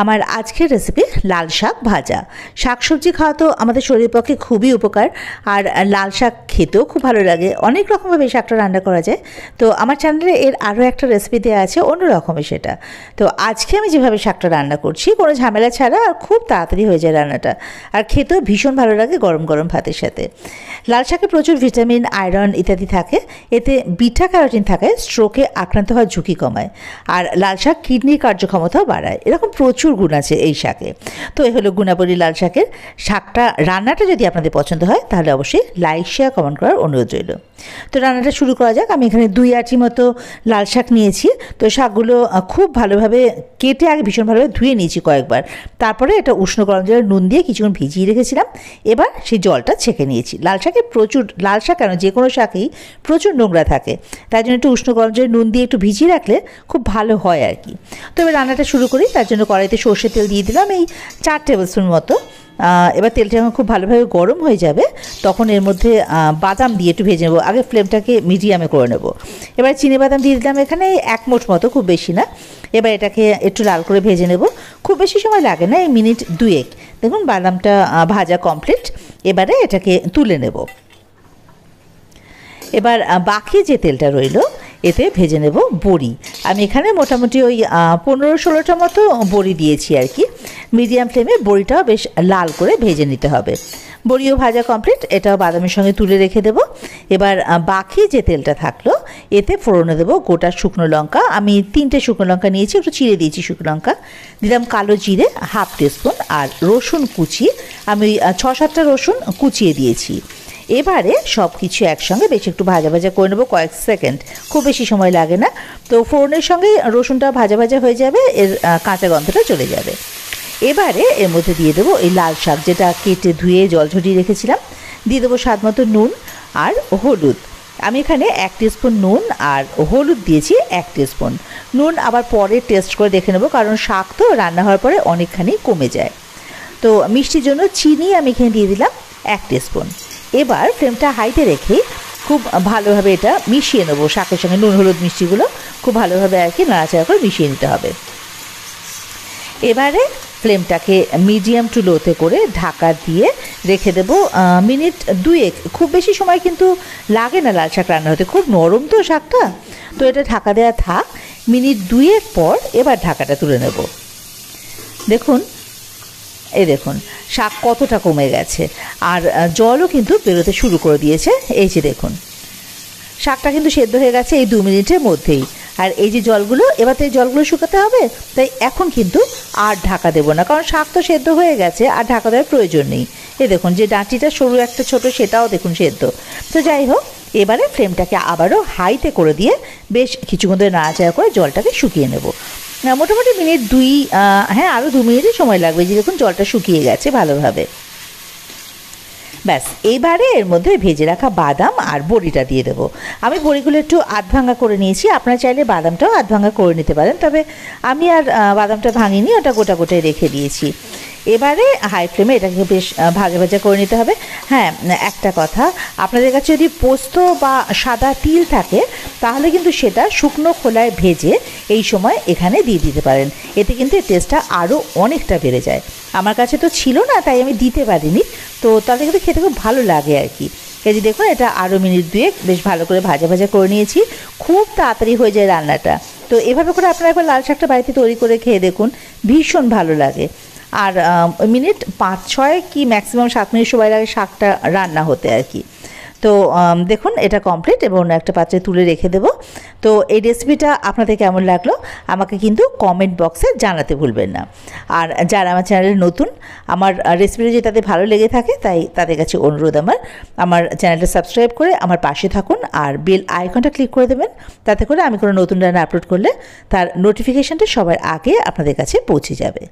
আমার আজকের রেসিপি লাল শাক ভাজা শাক সবজি খাওয়া তো আমাদের শরীরের পক্ষে খুবই উপকার আর লাল শাক খেতেও খুব ভালো লাগে অনেক রকমভাবে শাকটা রান্না করা যায় তো আমার চ্যানেলে এর আরও একটা রেসিপি দেওয়া আছে অন্য রকমের সেটা তো আজকে আমি যেভাবে শাকটা রান্না করছি কোনো ঝামেলা ছাড়া আর খুব তাড়াতাড়ি হয়ে যায় রান্নাটা আর খেতেও ভীষণ ভালো লাগে গরম গরম ভাতের সাথে লাল শাকে প্রচুর ভিটামিন আয়রন ইত্যাদি থাকে এতে বিটা ক্যারোটিন থাকে স্ট্রোকে আক্রান্ত হওয়ার ঝুঁকি কমায় আর লাল শাক কিডনির কার্যক্ষমতাও বাড়ায় এরকম প্রচুর প্রচুর গুণ আছে এই শাকে তো এই হলো গুণাবলী লাল শাকের শাকটা রান্নাটা যদি আপনাদের পছন্দ হয় তাহলে অবশ্যই লাইক শেয়ার কমেন্ট করার অনুরোধ রইল তো রান্নাটা শুরু করা যাক আমি এখানে দুই আটি মতো লাল শাক নিয়েছি তো শাকগুলো খুব ভালোভাবে কেটে আগে ভীষণ ভালোভাবে ধুয়ে নিয়েছি কয়েকবার তারপরে এটা উষ্ণ গরম জলের নুন দিয়ে কিছুক্ষণ ভিজিয়ে রেখেছিলাম এবার সেই জলটা ছেঁকে নিয়েছি লাল শাকে প্রচুর লাল শাক কেন যে কোনো শাকেই প্রচুর নোংরা থাকে তাই জন্য একটু উষ্ণ গরম জলের নুন দিয়ে একটু ভিজিয়ে রাখলে খুব ভালো হয় আর কি তো এবার রান্নাটা শুরু করি তার জন্য কড়াই কড়াইতে সর্ষে তেল দিয়ে দিলাম এই চার টেবিল স্পুন মতো এবার তেলটা যখন খুব ভালোভাবে গরম হয়ে যাবে তখন এর মধ্যে বাদাম দিয়ে একটু ভেজে নেবো আগে ফ্লেমটাকে মিডিয়ামে করে নেব এবার চিনি বাদাম দিয়ে দিলাম এখানে এক মুঠ মতো খুব বেশি না এবার এটাকে একটু লাল করে ভেজে নেব খুব বেশি সময় লাগে না এই মিনিট দুয়েক দেখুন বাদামটা ভাজা কমপ্লিট এবারে এটাকে তুলে নেব এবার বাকি যে তেলটা রইল এতে ভেজে নেব বড়ি আমি এখানে মোটামুটি ওই পনেরো ষোলোটা মতো বড়ি দিয়েছি আর কি মিডিয়াম ফ্লেমে বড়িটাও বেশ লাল করে ভেজে নিতে হবে বড়িও ভাজা কমপ্লিট এটাও বাদামের সঙ্গে তুলে রেখে দেব এবার বাকি যে তেলটা থাকলো এতে ফোড়নে দেবো গোটা শুকনো লঙ্কা আমি তিনটে শুকনো লঙ্কা নিয়েছি একটু চিড়ে দিয়েছি শুকনো লঙ্কা দিলাম কালো জিরে হাফ টিস্পুন আর রসুন কুচি আমি ছ সাতটা রসুন কুচিয়ে দিয়েছি এবারে সব কিছু একসঙ্গে বেশ একটু ভাজা ভাজা করে নেবো কয়েক সেকেন্ড খুব বেশি সময় লাগে না তো ফোড়নের সঙ্গে রসুনটা ভাজা ভাজা হয়ে যাবে এর কাঁচা গন্ধটা চলে যাবে এবারে এর মধ্যে দিয়ে দেবো এই লাল শাক যেটা কেটে ধুয়ে জল ঝরিয়ে রেখেছিলাম দিয়ে দেবো স্বাদ মতো নুন আর হলুদ আমি এখানে এক স্পুন নুন আর হলুদ দিয়েছি এক স্পুন নুন আবার পরে টেস্ট করে দেখে নেবো কারণ শাক তো রান্না হওয়ার পরে অনেকখানি কমে যায় তো মিষ্টির জন্য চিনি আমি এখানে দিয়ে দিলাম এক স্পুন এবার ফ্লেমটা হাইতে রেখে খুব ভালোভাবে এটা মিশিয়ে নেবো শাকের সঙ্গে নুন হলুদ মিষ্টিগুলো খুব ভালোভাবে আর কি নাড়াচাড়া করে মিশিয়ে নিতে হবে এবারে ফ্লেমটাকে মিডিয়াম টু লোতে করে ঢাকা দিয়ে রেখে দেবো মিনিট দুয়েক খুব বেশি সময় কিন্তু লাগে না লাল শাক রান্না হতে খুব নরম তো শাকটা তো এটা ঢাকা দেওয়া থাক মিনিট দুয়ের পর এবার ঢাকাটা তুলে নেব দেখুন এই দেখুন শাক কতটা কমে গেছে আর জলও কিন্তু বেরোতে শুরু করে দিয়েছে এই যে দেখুন শাকটা কিন্তু সেদ্ধ হয়ে গেছে এই দু মিনিটের মধ্যেই আর এই যে জলগুলো এবার তো এই জলগুলো শুকাতে হবে তাই এখন কিন্তু আর ঢাকা দেবো না কারণ শাক তো সেদ্ধ হয়ে গেছে আর ঢাকা দেওয়ার প্রয়োজন নেই এ দেখুন যে ডাঁটিটা সরু একটা ছোট সেটাও দেখুন সেদ্ধ তো যাই হোক এবারে ফ্লেমটাকে আবারও হাইতে করে দিয়ে বেশ কিছুক্ষণ ধরে নাড়াচাড়া করে জলটাকে শুকিয়ে নেব মোটামুটি মিনিট দুই হ্যাঁ আরও দু মিনিটই সময় লাগবে যে দেখুন জলটা শুকিয়ে গেছে ভালোভাবে ব্যাস এইবারে এর মধ্যে ভেজে রাখা বাদাম আর বড়িটা দিয়ে দেবো আমি বড়িগুলো একটু আধ ভাঙা করে নিয়েছি আপনারা চাইলে বাদামটাও আধ ভাঙা করে নিতে পারেন তবে আমি আর বাদামটা ভাঙিনি ওটা গোটা গোটায় রেখে দিয়েছি এবারে হাই ফ্লেমে এটাকে বেশ ভাজা ভাজা করে নিতে হবে হ্যাঁ একটা কথা আপনাদের কাছে যদি পোস্ত বা সাদা তিল থাকে তাহলে কিন্তু সেটা শুকনো খোলায় ভেজে এই সময় এখানে দিয়ে দিতে পারেন এতে কিন্তু টেস্টটা আরও অনেকটা বেড়ে যায় আমার কাছে তো ছিল না তাই আমি দিতে পারিনি তো তাহলে কিন্তু খেতে খুব ভালো লাগে আর কি এই যে দেখুন এটা আরও মিনিট দুয়েক বেশ ভালো করে ভাজা ভাজা করে নিয়েছি খুব তাড়াতাড়ি হয়ে যায় রান্নাটা তো এভাবে করে আপনারা একবার লাল শাকটা বাড়িতে তৈরি করে খেয়ে দেখুন ভীষণ ভালো লাগে আর মিনিট পাঁচ ছয় কি ম্যাক্সিমাম সাত মিনিট সবাই লাগে শাকটা রান্না হতে আর কি তো দেখুন এটা কমপ্লিট এবং একটা পাত্রে তুলে রেখে দেব তো এই রেসিপিটা আপনাদের কেমন লাগলো আমাকে কিন্তু কমেন্ট বক্সে জানাতে ভুলবেন না আর যারা আমার চ্যানেলে নতুন আমার রেসিপিটা যদি তাদের ভালো লেগে থাকে তাই তাদের কাছে অনুরোধ আমার আমার চ্যানেলটা সাবস্ক্রাইব করে আমার পাশে থাকুন আর বেল আইকনটা ক্লিক করে দেবেন তাতে করে আমি কোনো নতুন রান্না আপলোড করলে তার নোটিফিকেশানটা সবার আগে আপনাদের কাছে পৌঁছে যাবে